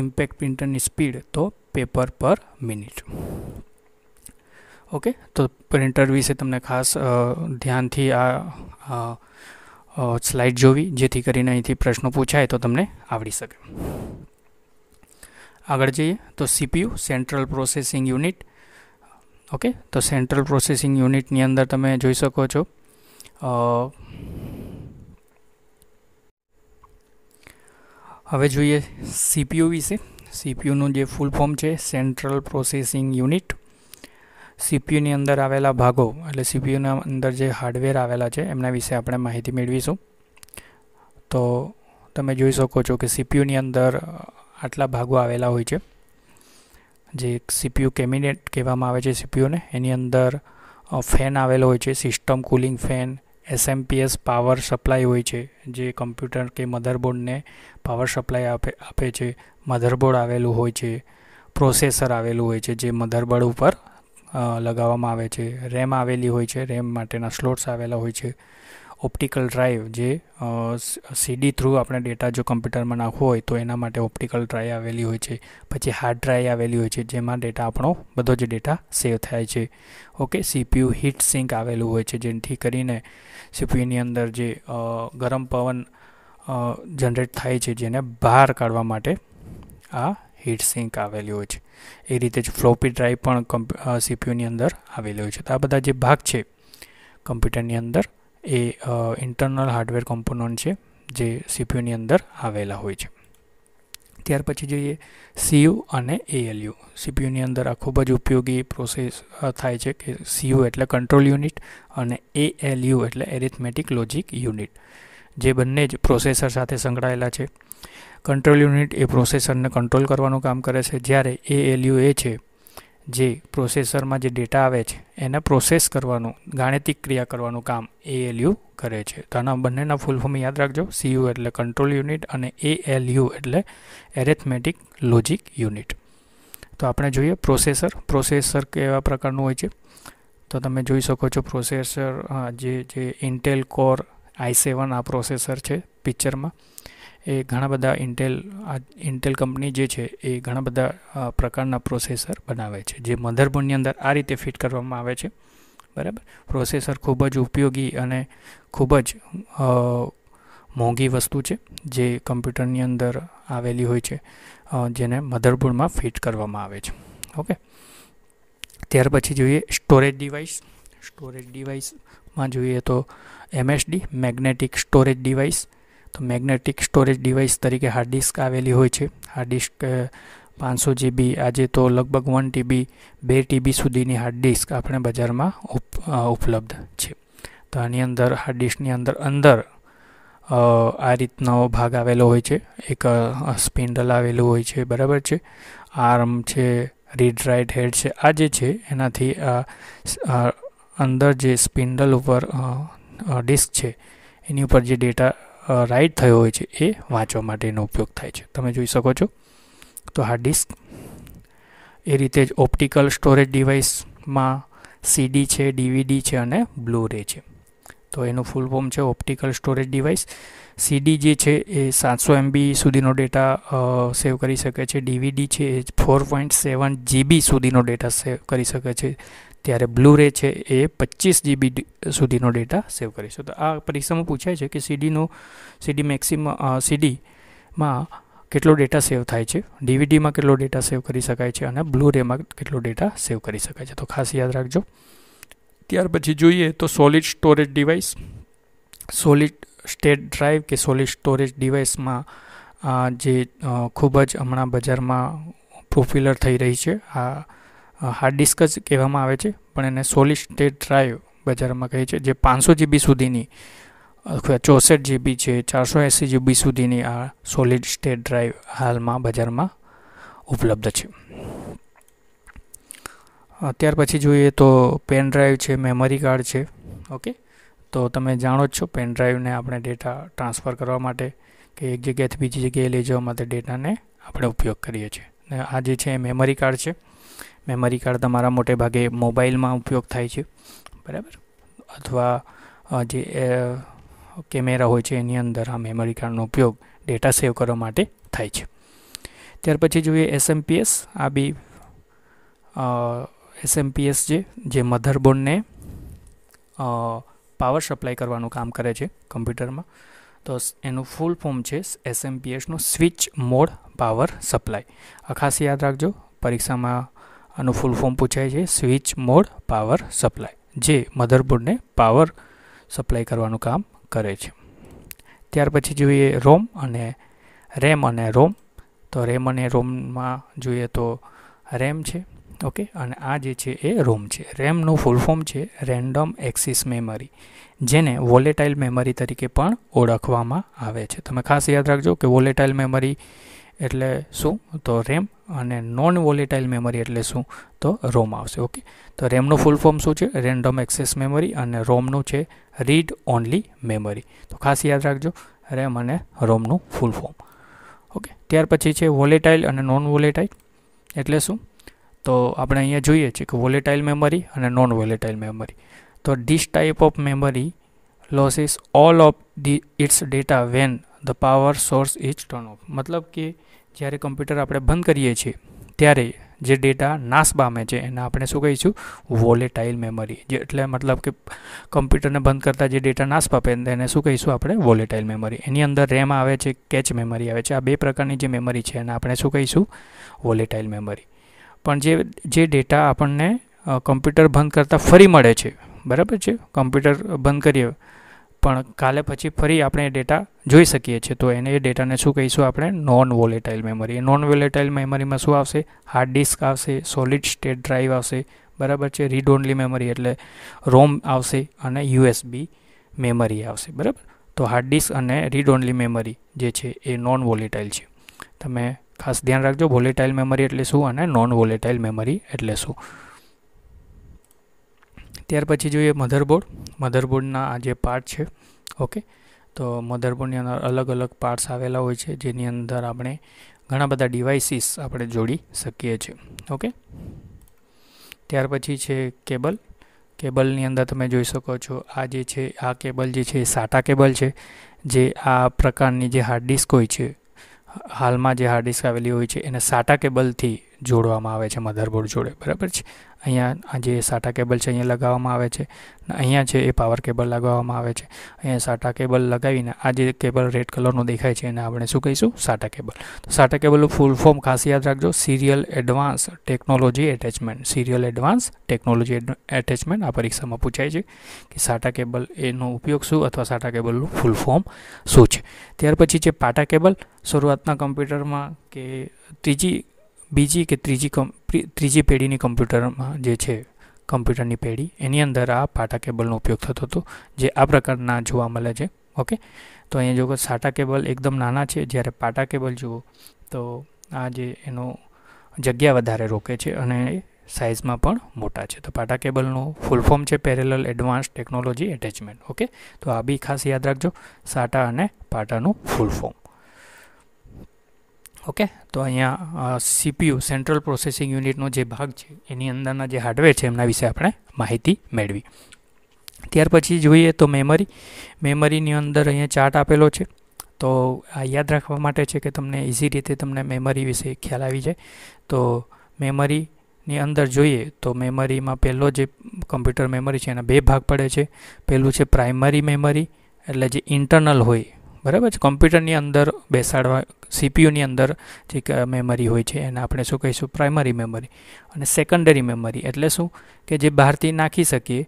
ઇમ્પેક્ટ પ્રિન્ટરની સ્પીડ તો પેપર પર મિનિટ ઓકે તો પ્રિન્ટર વિશે તમને ખાસ ધ્યાનથી આ સ્લાઇડ જોવી જેથી કરીને અહીંથી પ્રશ્નો પૂછાય તો તમને આવડી શકે આગળ જઈએ તો CPU central processing unit okay તો સેન્ટ્રલ પ્રોસેસિંગ યુનિટની અંદર તમે જોઈ શકો છો હવે જોઈએ સીપીયુ વિશે સીપીયુનું જે ફૂલ ફોર્મ છે સેન્ટ્રલ પ્રોસેસિંગ યુનિટ સીપીયુની અંદર આવેલા ભાગો એટલે સીપીયુના અંદર જે હાર્ડવેર આવેલા છે એમના વિશે આપણે માહિતી મેળવીશું તો તમે જોઈ શકો છો કે સીપીયુની અંદર આટલા ભાગો આવેલા હોય છે જે સીપીયુ કેબિનેટ કહેવામાં આવે છે સીપીયુને એની અંદર ફેન આવેલો હોય છે system cooling fan SMPS power supply હોય છે જે કમ્પ્યુટર કે મધરબોર્ડને પાવર સપ્લાય આપે આપે છે મધરબોર્ડ આવેલું હોય છે પ્રોસેસર આવેલું હોય છે જે મધરબોર્ડ ઉપર લગાવવામાં આવે છે રેમ આવેલી હોય છે રેમ માટેના સ્લોટ્સ આવેલા હોય છે ઓપ્ટિકલ ડ્રાઈવ જે સીડી થ્રુ આપણે ડેટા જો કમ્પ્યુટરમાં નાખવો હોય તો એના માટે ઓપ્ટિકલ ડ્રાઈવ આવેલી હોય છે પછી હાર્ડ ડ્રાઈવ આવેલી હોય છે જેમાં ડેટા આપણો બધો જ ડેટા સેવ થાય છે ઓકે સીપીયુ હીટ સિંક આવેલું હોય છે જેથી કરીને સીપીયુની અંદર જે ગરમ પવન જનરેટ થાય છે જેને બહાર કાઢવા માટે આ હીટ સિંક આવેલી હોય છે એ રીતે જ ફ્લોપી ડ્રાઈવ પણ સીપીયુની અંદર આવેલી હોય છે તો આ બધા જે ભાગ છે કમ્પ્યુટરની અંદર એ ઇન્ટરનલ હાર્ડવેર કોમ્પોનન્ટ છે જે સીપીયુની અંદર આવેલા હોય છે ત્યાર પછી જોઈએ સીયુ અને એએલયુ સીપીયુની અંદર આ ખૂબ જ ઉપયોગી પ્રોસેસ થાય છે કે સીયુ એટલે કંટ્રોલ યુનિટ અને એએલયુ એટલે એરિથમેટિક લોજિક યુનિટ જે બંને જ પ્રોસેસર સાથે સંકળાયેલા છે કંટ્રોલ યુનિટ એ પ્રોસેસરને કંટ્રોલ કરવાનું કામ કરે છે જ્યારે એએલયુ એ છે જે પ્રોસેસરમાં જે ડેટા આવે છે એને પ્રોસેસ કરવાનું ગાણિતિક ક્રિયા કરવાનું કામ એએલયુ કરે છે તો આના બંનેના ફૂલ ફોર્મ યાદ રાખજો સીયુ એટલે કંટ્રોલ યુનિટ અને એએલયુ એટલે એરેથમેટિક લોજિક યુનિટ તો આપણે જોઈએ પ્રોસેસર પ્રોસેસર કેવા પ્રકારનું હોય છે તો તમે જોઈ શકો છો પ્રોસેસર જે જે ઇન્ટેલ કોર આઈ સેવન આ પ્રોસેસર છે પિક્ચરમાં એ ઘણા બધા ઇન્ટેલ આ ઇન્ટેલ કંપની જે છે એ ઘણા બધા પ્રકારના પ્રોસેસર બનાવે છે જે મધરબોર્ડની અંદર આ રીતે ફિટ કરવામાં આવે છે બરાબર પ્રોસેસર ખૂબ જ ઉપયોગી અને ખૂબ જ મોંઘી વસ્તુ છે જે કમ્પ્યુટરની અંદર આવેલી હોય છે જેને મધરબોર્ડમાં ફિટ કરવામાં આવે છે ઓકે ત્યાર પછી જોઈએ સ્ટોરેજ ડિવાઇસ સ્ટોરેજ ડિવાઇસમાં જોઈએ તો એમએસડી મેગ્નેટિક સ્ટોરેજ ડિવાઇસ તો મેગ્નેટિક સ્ટોરેજ ડિવાઇસ તરીકે હાર્ડ આવેલી હોય છે હાર્ડ ડિસ્ક પાંચસો જીબી આજે તો લગભગ વન ટીબી બે ટીબી સુધીની હાર્ડ ડિસ્ક આપણે બજારમાં ઉપલબ્ધ છે તો આની અંદર હાર્ડ ડિસ્કની અંદર અંદર આ રીતનો ભાગ આવેલો હોય છે એક સ્પિન્ડલ આવેલું હોય છે બરાબર છે આર્મ છે રીડ રાઇટ હેડ છે આ જે છે એનાથી આ અંદર જે સ્પિન્ડલ ઉપર ડિસ્ક છે એની ઉપર જે ડેટા રાઇટ થયો હોય છે એ વાંચવા માટે એનો ઉપયોગ થાય છે તમે જોઈ શકો છો તો હાર્ડ ડિસ્ક એ રીતે જ ઓપ્ટિકલ સ્ટોરેજ ડિવાઇસમાં સીડી છે ડીવીડી છે અને બ્લુ રે છે તો એનું ફૂલ ફોર્મ છે ઓપ્ટિકલ સ્ટોરેજ ડિવાઇસ સીડી જે છે એ સાતસો એમબી સુધીનો ડેટા સેવ કરી શકે છે ડીવીડી છે એ ફોર પોઈન્ટ સેવન જીબી સુધીનો ડેટા સેવ કરી શકે છે ત્યારે બ્લુ રે છે એ પચીસ જીબી સુધીનો ડેટા સેવ કરીશું તો આ પરીક્ષામાં પૂછાય છે કે સીડીનો સીડી મેક્સિમ સીડીમાં કેટલો ડેટા સેવ થાય છે ડીવીડીમાં કેટલો ડેટા સેવ કરી શકાય છે અને બ્લુ રેમાં કેટલો ડેટા સેવ કરી શકાય છે તો ખાસ યાદ રાખજો ત્યાર પછી જોઈએ તો solid storage device solid state drive કે સોલિડ સ્ટોરેજ ડિવાઇસમાં જે ખૂબ જ હમણાં બજારમાં પોપ્યુલર થઈ રહી છે આ હાર્ડ ડિસ્ક જ કહેવામાં આવે છે પણ એને સોલિડ સ્ટેટ ડ્રાઈવ બજારમાં કહે છે જે પાંચસો જીબી સુધીની અથવા ચોસઠ જીબી છે ચારસો એંસી જીબી સુધીની આ સોલિડ સ્ટેટ ડ્રાઈવ હાલમાં બજારમાં ઉપલબ્ધ છે ત્યાર પછી જોઈએ તો પેન ડ્રાઈવ છે મેમરી કાર્ડ છે ઓકે તો તમે જાણો જ છો પેન ડ્રાઈવને આપણે ડેટા ટ્રાન્સફર કરવા માટે કે એક જગ્યાએથી બીજી જગ્યાએ લઈ જવા માટે ડેટાને આપણે ઉપયોગ કરીએ છીએ ને આ જે છે એ મેમરી કાર્ડ છે મેમરી કાર્ડ તમારા મોટે ભાગે મોબાઈલમાં ઉપયોગ થાય છે બરાબર અથવા જે કેમેરા હોય છે એની અંદર આ મેમરી કાર્ડનો ઉપયોગ ડેટા સેવ કરવા માટે થાય છે ત્યાર પછી જોઈએ એસએમપીએસ આ બી એસએમપીએસ જે જે મધરબોર્ડને પાવર સપ્લાય કરવાનું કામ કરે છે કમ્પ્યુટરમાં તો એનું ફૂલ ફોર્મ છે એસએમપીએસનું સ્વિચ મોડ પાવર સપ્લાય આ ખાસ યાદ રાખજો પરીક્ષામાં આનું ફૂલ ફોર્મ પૂછાય છે સ્વિચ મોડ પાવર સપ્લાય જે મધરબોર્ડને પાવર સપ્લાય કરવાનું કામ કરે છે ત્યાર પછી જોઈએ રોમ અને રેમ અને રોમ તો રેમ અને રોમમાં જોઈએ તો રેમ છે ઓકે અને આ જે છે એ રોમ છે રેમનું ફૂલ ફોર્મ છે રેન્ડમ એક્સિસ મેમરી જેને વોલેટાઇલ મેમરી તરીકે પણ ઓળખવામાં આવે છે તમે ખાસ યાદ રાખજો કે વોલેટાઇલ મેમરી એટલે શું તો રેમ અને નોન વોલેટાઇલ મેમરી એટલે શું તો રોમ આવશે ઓકે તો રેમનું ફૂલ ફોર્મ શું છે રેન્ડમ એક્સેસ મેમરી અને રોમનું છે રીડ ઓનલી મેમરી તો ખાસ યાદ રાખજો રેમ અને રોમનું ફૂલ ફોર્મ ઓકે ત્યાર પછી છે વોલેટાઇલ અને નોન વોલેટાઇલ એટલે શું તો આપણે અહીંયા જોઈએ છીએ કે વોલેટાઇલ મેમરી અને નોન વોલેટાઇલ મેમરી તો this type of memory loses all of the its data when the power source is turn off મતલબ કે જ્યારે કમ્પ્યુટર આપણે બંધ કરીએ છીએ ત્યારે જે ડેટા નાશ પામે છે એને આપણે શું કહીશું વોલેટાઇલ મેમરી જે એટલે મતલબ કે કમ્પ્યુટરને બંધ કરતાં જે ડેટા નાશ પામે એને શું કહીશું આપણે વોલેટાઇલ મેમરી એની અંદર રેમ આવે છે કેચ મેમરી આવે છે આ બે પ્રકારની જે મેમરી છે એને આપણે શું કહીશું વોલેટાઇલ મેમરી પણ જે જે ડેટા આપણને કમ્પ્યુટર બંધ કરતાં ફરી મળે છે બરાબર છે કમ્પ્યુટર બંધ કરીએ પણ કાલે પછી ફરી આપણે ડેટા જોઈ શકીએ છીએ તો એને એ ડેટાને શું કહીશું આપણે non volatile memory non volatile મેમરીમાં શું આવશે હાર્ડ ડિસ્ક આવશે સોલિડ સ્ટેટ ડ્રાઈવ આવશે બરાબર છે રીડ ઓનલી મેમરી એટલે રોમ આવશે અને યુએસબી મેમરી આવશે બરાબર તો હાર્ડ ડિસ્ક અને રીડ ઓનલી મેમરી જે છે એ નોન વોલેટાઇલ છે તમે ખાસ ધ્યાન રાખજો વોલેટાઇલ મેમરી એટલે શું અને નોન વોલેટાઇલ મેમરી એટલે શું ત્યાર પછી જોઈએ મધરબોર્ડ મધરબોર્ડના આ જે પાર્ટ છે ઓકે તો મધરબોર્ડની અંદર અલગ અલગ પાર્ટ્સ આવેલા હોય છે જેની અંદર આપણે ઘણા બધા ડિવાઇસીસ આપણે જોડી શકીએ છીએ ઓકે ત્યાર પછી છે કેબલ કેબલની અંદર તમે જોઈ શકો છો આ જે છે આ કેબલ જે છે સાટા કેબલ છે જે આ પ્રકારની જે હાર્ડ ડિસ્ક હોય છે હાલમાં જે હાર્ડ ડિસ્ક આવેલી હોય છે એને સાટા કેબલથી જોડવામાં આવે છે મધરબોર્ડ જોડે બરાબર છે અહીંયા આ જે સાટા કેબલ છે અહીંયા લગાવવામાં આવે છે અહીંયા છે એ પાવર કેબલ લગાવવામાં આવે છે અહીંયા સાટા કેબલ લગાવીને આ જે કેબલ રેડ કલરનો દેખાય છે એને આપણે શું કહીશું સાટા કેબલ તો સાટા કેબલનું ફૂલ ફોર્મ ખાસ યાદ રાખજો serial advance technology attachment serial advance technology attachment આ પરીક્ષામાં પૂછાય છે કે સાટા કેબલ એનો ઉપયોગ શું અથવા સાટા કેબલનું ફૂલ ફોર્મ શું છે ત્યાર પછી છે પાટા કેબલ શરૂઆતના કમ્પ્યુટરમાં કે ત્રીજી બીજી કે ત્રીજી ત્રીજી પેઢીની કમ્પ્યુટરમાં જે છે કમ્પ્યુટરની પેઢી એની અંદર આ પાટા કેબલનો ઉપયોગ થતો હતો જે આ પ્રકારના જોવા મળે છે ઓકે તો અહીંયા જુઓ સાટા કેબલ એકદમ નાના છે જ્યારે પાટા કેબલ જુઓ તો આ જે એનો જગ્યા વધારે રોકે છે અને સાઇઝમાં પણ મોટા છે તો પાટા કેબલનું ફૂલ ફોર્મ છે parallel advance technology attachment okay તો આ બી ખાસ યાદ રાખજો સાટા અને પાટાનું ફૂલ ફોર્મ ઓકે તો અહીંયા સીપીયુ સેન્ટ્રલ પ્રોસેસિંગ યુનિટનો જે ભાગ છે એની અંદરના જે હાર્ડવેર છે એમના વિશે આપણે માહિતી મેળવી ત્યાર પછી જોઈએ તો મેમરી મેમરીની અંદર અહીંયા ચાર્ટ આપેલો છે તો આ યાદ રાખવા માટે છે કે તમને ઇઝી રીતે તમને મેમરી વિશે ખ્યાલ આવી જાય તો મેમરીની અંદર જોઈએ તો મેમરીમાં પહેલો જે કમ્પ્યુટર મેમરી છે એના બે ભાગ પડે છે પહેલું છે પ્રાઇમરી મેમરી એટલે જે ઇન્ટરનલ હોય બરાબર છે કોમ્પ્યુટરની અંદર બેસાડવા સીપીયુની અંદર જે મેમરી હોય છે એને આપણે શું કહીશું પ્રાઇમરી મેમરી અને સેકન્ડરી મેમરી એટલે શું કે જે બહારથી નાખી શકીએ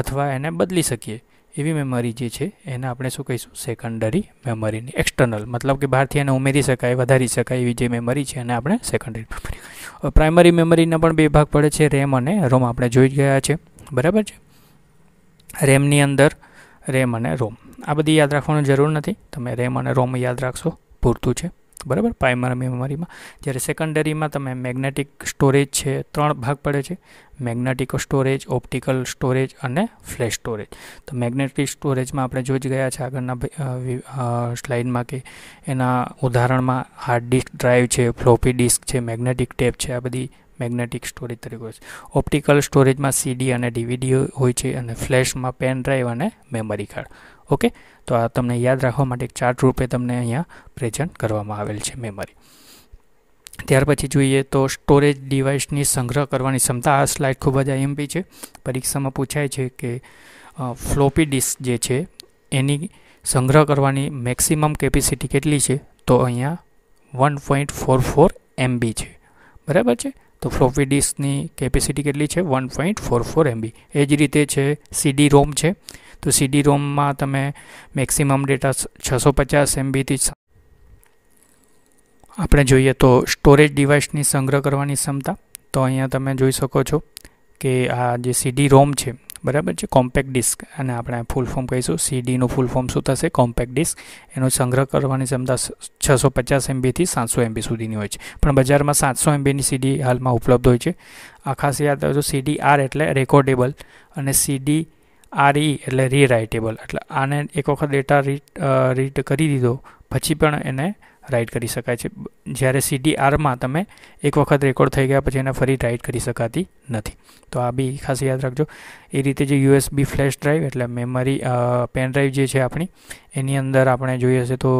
અથવા એને બદલી શકીએ એવી મેમરી જે છે એને આપણે શું કહીશું સેકન્ડરી મેમરીની એક્સટર્નલ મતલબ કે બહારથી એને ઉમેરી શકાય વધારી શકાય એવી જે મેમરી છે એને આપણે સેકન્ડરી મેમરી પ્રાઇમરી મેમરીના પણ બે ભાગ પડે છે રેમ અને રોમ આપણે જોઈ ગયા છે બરાબર છે રેમની અંદર રેમ અને રોમ આ બધી યાદ રાખવાની જરૂર નથી તમે રેમ અને રોમ યાદ રાખશો પૂરતું છે બરાબર પ્રાઇમરી મેમરીમાં જ્યારે સેકન્ડરીમાં તમે મેગ્નેટિક સ્ટોરેજ છે ત્રણ ભાગ પડે છે મેગ્નેટિક સ્ટોરેજ ઓપ્ટિકલ સ્ટોરેજ અને ફ્લેશ સ્ટોરેજ તો મેગ્નેટિક સ્ટોરેજમાં આપણે જોઈ જ ગયા છે આગળના સ્લાઇડમાં કે એના ઉદાહરણમાં હાર્ડ ડિસ્ક ડ્રાઈવ છે ફ્લોપી ડિસ્ક છે મેગ્નેટિક ટેપ છે આ બધી મેગ્નેટિક સ્ટોરેજ તરીકે હોય છે ઓપ્ટિકલ સ્ટોરેજમાં સીડી અને ડીવીડી હોય છે અને ફ્લેશમાં પેન ડ્રાઈવ અને મેમરી કાર્ડ ઓકે તો આ તમને યાદ રાખવા માટે એક ચાર્ટ રૂપે તમને અહીંયા પ્રેઝન્ટ કરવામાં આવેલ છે મેમરી ત્યાર પછી જોઈએ તો સ્ટોરેજ ડિવાઇસની સંગ્રહ કરવાની ક્ષમતા આ સ્લાઇડ ખૂબ જ આઈએમપી છે પરીક્ષામાં પૂછાય છે કે ફ્લોપી ડિસ્ક જે છે એની સંગ્રહ કરવાની મેક્સિમમ કેપેસિટી કેટલી છે તો અહીંયા one point four four MB છે બરાબર છે તો ફ્લોપી ડિસ્કની કેપેસિટી કેટલી છે one point four four MB એ જ રીતે છે સીડી રોમ છે તો સીડી રોમમાં તમે મેક્સિમમ ડેટા છસો પચાસ એમબીથી આપણે જોઈએ તો સ્ટોરેજ ડિવાઇસની સંગ્રહ કરવાની ક્ષમતા તો અહીંયા તમે જોઈ શકો છો કે આ જે સીડી રોમ છે બરાબર છે કોમ્પેક્ટ ડિસ્ક અને આપણે ફૂલ ફોર્મ કહીશું સીડીનું ફૂલ ફોર્મ શું થશે કોમ્પેક્ટ ડિસ્ક એનો સંગ્રહ કરવાની ક્ષમતા છસો પચાસ એમબીથી સાતસો એમબી સુધીની હોય છે પણ બજારમાં સાતસો એમબીની સીડી હાલમાં ઉપલબ્ધ હોય છે આ ખાસ યાદ રાખજો સીડી આર એટલે રેકોર્ડેબલ અને સીડી આર ઈ એટલે રીરાઇટેબલ એટલે આને એક વખત ડેટા રીટ રીટ કરી દીધો પછી પણ એને રાઇડ કરી શકાય છે જ્યારે આરમાં તમે એક વખત રેકોર્ડ થઈ ગયા પછી એને ફરી રાઇડ કરી શકાતી નથી તો આ બી ખાસ યાદ રાખજો એ રીતે જે યુએસબી ફ્લેશ ડ્રાઈવ એટલે મેમરી પેન ડ્રાઈવ જે છે આપણી એની અંદર આપણે જોઈએ છે તો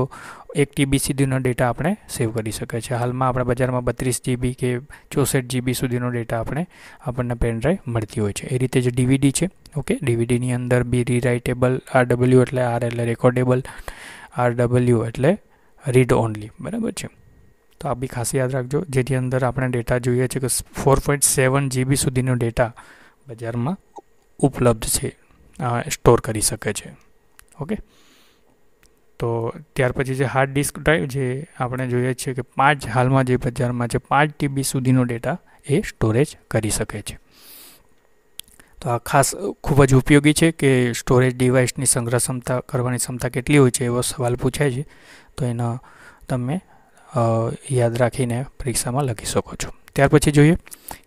એક ટીબી સુધીનો ડેટા આપણે સેવ કરી શકાય છે હાલમાં આપણે બજારમાં બત્રીસ જીબી કે ચોસઠ જીબી સુધીનો ડેટા આપણે આપણને પેન ડ્રાઈવ મળતી હોય છે એ રીતે જે ડીવીડી છે ઓકે ડીવીડીની અંદર બી રીરાઇટેબલ આર ડબલ્યુ એટલે આર એટલે રેકોર્ડેબલ આર ડબલ્યુ એટલે રીડ ઓનલી બરાબર છે તો આ બી ખાસ યાદ રાખજો જેની અંદર આપણે ડેટા જોઈએ છે કે ફોર પોઈન્ટ સેવન જીબી સુધીનો ડેટા બજારમાં ઉપલબ્ધ છે સ્ટોર કરી શકે છે ઓકે તો ત્યાર પછી જે હાર્ડ ડિસ્ક ડ્રાઈવ જે આપણે જોઈએ છીએ કે પાંચ હાલમાં જે બજારમાં છે પાંચ ટીબી સુધીનો ડેટા એ સ્ટોરેજ કરી શકે છે તો આ ખાસ ખૂબ જ ઉપયોગી છે કે સ્ટોરેજ ડિવાઇસની સંગ્રહ ક્ષમતા કરવાની ક્ષમતા કેટલી હોય છે એવો સવાલ પૂછાય છે તો એનો તમે યાદ રાખીને પરીક્ષામાં લખી શકો છો ત્યાર પછી જોઈએ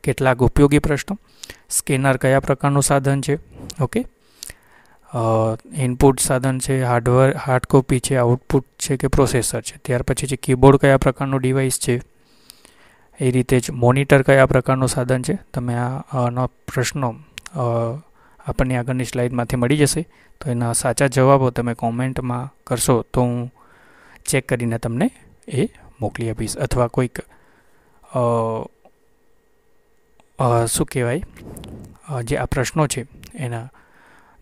કેટલાક ઉપયોગી પ્રશ્નો સ્કેનર કયા પ્રકારનું સાધન છે ઓકે ઇનપુટ સાધન છે હાર્ડવેર હાર્ડ કોપી છે આઉટપુટ છે કે પ્રોસેસર છે ત્યાર પછી છે કીબોર્ડ કયા પ્રકારનું ડિવાઇસ છે એ રીતે જ મોનિટર કયા પ્રકારનું સાધન છે તમે આનો પ્રશ્નો આપણને આગળની સ્લાઇડમાંથી મળી જશે તો એના સાચા જવાબો તમે કોમેન્ટમાં કરશો તો હું ચેક કરીને તમને એ મોકલી આપીશ અથવા કોઈક શું કહેવાય જે આ પ્રશ્નો છે એના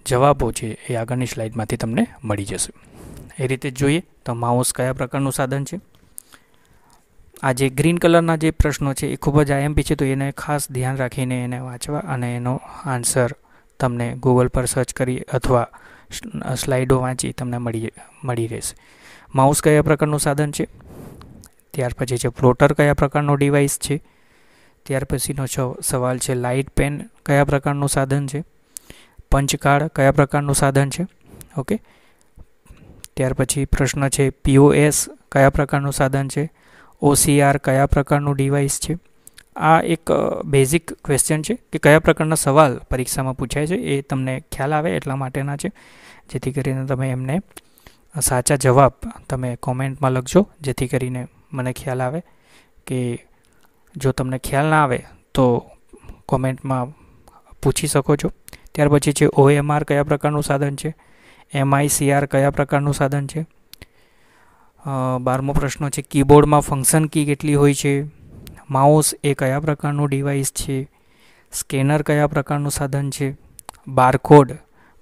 જવાબો છે એ આગળની સ્લાઇડમાંથી તમને મળી જશે એ રીતે જોઈએ તો માઉસ કયા પ્રકારનું સાધન છે આ જે ગ્રીન કલરના જે પ્રશ્નો છે એ ખૂબ જ આઈએમપી છે તો એને ખાસ ધ્યાન રાખીને એને વાંચવા અને એનો આન્સર તમને ગૂગલ પર સર્ચ કરી અથવા સ્લાઇડો વાંચી તમને મળી મળી રહેશે માઉસ કયા પ્રકારનું સાધન છે ત્યાર પછી છે ફ્લોટર કયા પ્રકારનો ડિવાઇસ છે ત્યાર પછીનો સવાલ છે લાઇટ પેન કયા પ્રકારનું સાધન છે પંચકાળ કયા પ્રકારનું સાધન છે ઓકે ત્યાર પછી પ્રશ્ન છે પીઓએસ કયા પ્રકારનું સાધન છે ઓસીઆર કયા પ્રકારનું ડિવાઇસ છે આ એક બેઝિક ક્વેશ્ચન છે કે કયા પ્રકારના સવાલ પરીક્ષામાં પૂછાય છે એ તમને ખ્યાલ આવે એટલા માટેના છે જેથી કરીને તમે એમને સાચા જવાબ તમે કોમેન્ટમાં લખજો જેથી કરીને મને ખ્યાલ આવે કે જો તમને ખ્યાલ ના આવે તો કોમેન્ટમાં પૂછી શકો છો ત્યાર પછી છે ઓએમઆર કયા પ્રકારનું સાધન છે એમઆઈસીઆર કયા પ્રકારનું સાધન છે બારમો પ્રશ્ન છે કીબોર્ડમાં ફંક્શન કી કેટલી હોય છે માઉસ એ કયા પ્રકારનું ડિવાઇસ છે સ્કેનર કયા પ્રકારનું સાધન છે બારકોડ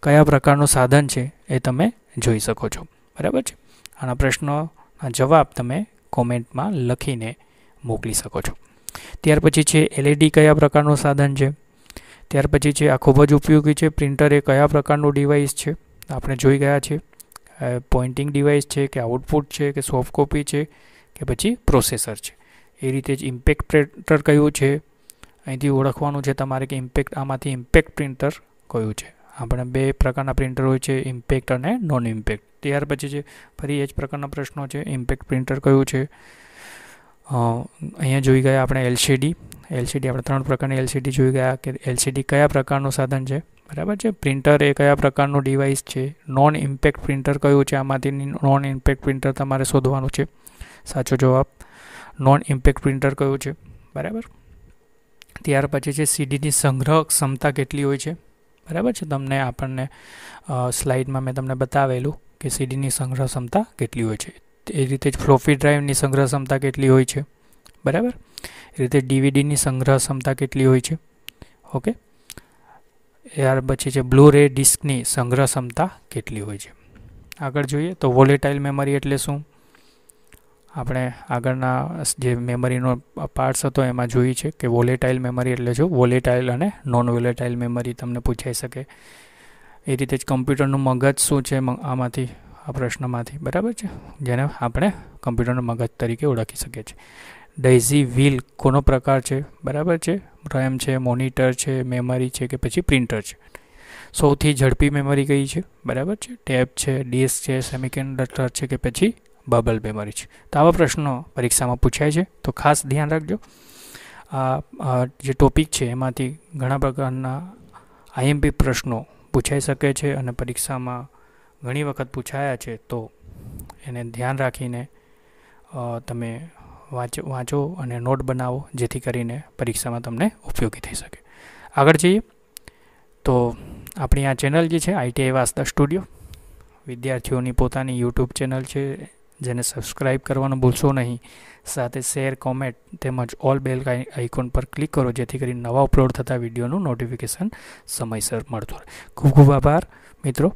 કયા પ્રકારનું સાધન છે એ તમે જોઈ શકો છો બરાબર છે આના પ્રશ્નોના જવાબ તમે કોમેન્ટમાં લખીને મોકલી શકો છો ત્યાર પછી છે એલઈડી e કયા પ્રકારનું સાધન છે ત્યાર પછી છે આ ખૂબ જ ઉપયોગી છે પ્રિન્ટર એ કયા પ્રકારનું ડિવાઇસ છે આપણે જોઈ ગયા છીએ પોઇન્ટિંગ ડિવાઇસ છે કે આઉટપુટ છે કે સોફ્ટ કોપી છે કે પછી પ્રોસેસર છે એ રીતે જ ઇમ્પેક્ટ પ્રિન્ટર કયું છે અહીંથી ઓળખવાનું છે તમારે કે ઇમ્પેક્ટ આમાંથી ઇમ્પેક્ટ પ્રિન્ટર કયું છે આપણે બે પ્રકારના પ્રિન્ટર હોય છે ઇમ્પેક્ટ અને નોન ઇમ્પેક્ટ ત્યાર પછી છે ફરી એ જ પ્રકારના પ્રશ્નો છે ઇમ્પેક્ટ પ્રિન્ટર કયું છે અહીંયા જોઈ ગયા આપણે એલસીડી એલસીડી આપણે ત્રણ પ્રકારની એલસીડી જોઈ ગયા કે એલસીડી કયા પ્રકારનું સાધન છે બરાબર છે પ્રિન્ટર એ કયા પ્રકારનું ડિવાઇસ છે નોન ઇમ્પેક્ટ પ્રિન્ટર કયું છે આમાંથી નોન ઇમ્પેક્ટ પ્રિન્ટર તમારે શોધવાનું છે સાચો જવાબ નોન ઇમ્પેક્ટ પ્રિન્ટર કયું છે બરાબર ત્યાર પછી છે સીડીની સંગ્રહ ક્ષમતા કેટલી હોય છે બરાબર છે તમને આપણને સ્લાઇડમાં મેં તમને બતાવેલું કે સીડીની સંગ્રહ ક્ષમતા કેટલી હોય છે એ રીતે જ ફ્લોફી ડ્રાઈવની સંગ્રહ ક્ષમતા કેટલી હોય છે બરાબર એ રીતે ડીવીડીની સંગ્રહ ક્ષમતા કેટલી હોય છે ઓકે ત્યાર પછી છે બ્લુ રે ડિસ્કની સંગ્રહ ક્ષમતા કેટલી હોય છે આગળ જોઈએ તો વોલેટાઇલ મેમરી એટલે શું આપણે આગળના જે મેમરીનો પાર્ટ્સ હતો એમાં જોઈએ છે કે વોલેટાઇલ મેમરી એટલે શું વોલેટાઇલ અને નોન વોલેટાઇલ મેમરી તમને પૂછાઈ શકે એ રીતે જ કમ્પ્યુટરનું મગજ શું છે આમાંથી આ પ્રશ્નમાંથી બરાબર છે જેને આપણે કમ્પ્યુટરનો મગજ તરીકે ઓળખી શકીએ છીએ ડેઝી વ્હીલ કોનો પ્રકાર છે બરાબર છે રેમ છે મોનિટર છે મેમરી છે કે પછી પ્રિન્ટર છે સૌથી ઝડપી મેમરી કઈ છે બરાબર છે ટેપ છે ડિસ્ક છે સેમિકન્ડક્ટર છે કે પછી બબલ મેમરી છે તો આવા પ્રશ્નો પરીક્ષામાં પૂછાય છે તો ખાસ ધ્યાન રાખજો આ જે ટોપિક છે એમાંથી ઘણા પ્રકારના આઈએમપી પ્રશ્નો પૂછાઈ શકે છે અને પરીક્ષામાં ઘણી વખત પૂછાયા છે તો એને ધ્યાન રાખીને તમે વાંચ વાંચો અને નોટ બનાવો જેથી કરીને પરીક્ષામાં તમને ઉપયોગી થઈ શકે આગળ જઈએ તો આપણી આ ચેનલ જે છે આઈટીઆઈ વાસદા સ્ટુડિયો વિદ્યાર્થીઓની પોતાની યુટ્યુબ ચેનલ છે જેને સબસ્ક્રાઇબ કરવાનું ભૂલશો નહીં સાથે શેર કોમેન્ટ તેમજ ઓલ બેલ આઇકોન પર ક્લિક કરો જેથી કરીને નવા અપલોડ થતા વિડીયોનું નોટિફિકેશન સમયસર મળતું રહે ખૂબ ખૂબ આભાર મિત્રો